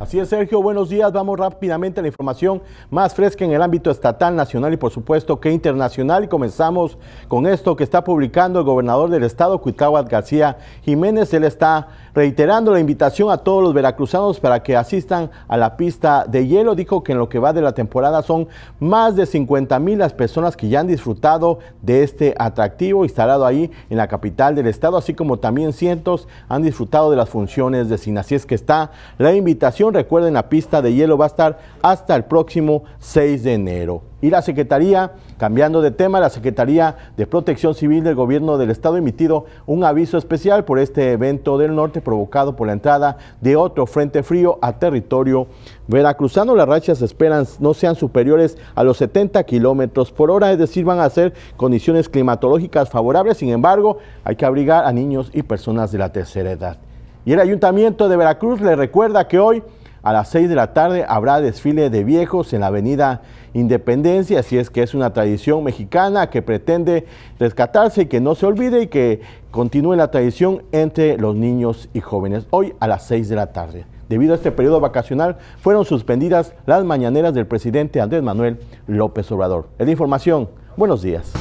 Así es, Sergio, buenos días. Vamos rápidamente a la información más fresca en el ámbito estatal, nacional y por supuesto que internacional. Y comenzamos con esto que está publicando el gobernador del estado, Cuitláhuac García Jiménez. Él está reiterando la invitación a todos los veracruzanos para que asistan a la pista de hielo. Dijo que en lo que va de la temporada son más de 50 mil las personas que ya han disfrutado de este atractivo instalado ahí en la capital del estado, así como también cientos han disfrutado de las funciones de cine. Así es que está la invitación recuerden, la pista de hielo va a estar hasta el próximo 6 de enero. Y la Secretaría, cambiando de tema, la Secretaría de Protección Civil del Gobierno del Estado ha emitido un aviso especial por este evento del norte provocado por la entrada de otro frente frío a territorio veracruzano. Las rachas esperan no sean superiores a los 70 kilómetros por hora, es decir, van a ser condiciones climatológicas favorables. Sin embargo, hay que abrigar a niños y personas de la tercera edad. Y el Ayuntamiento de Veracruz le recuerda que hoy a las 6 de la tarde habrá desfile de viejos en la avenida Independencia, así es que es una tradición mexicana que pretende rescatarse y que no se olvide y que continúe la tradición entre los niños y jóvenes. Hoy a las 6 de la tarde. Debido a este periodo vacacional, fueron suspendidas las mañaneras del presidente Andrés Manuel López Obrador. Es la información. Buenos días.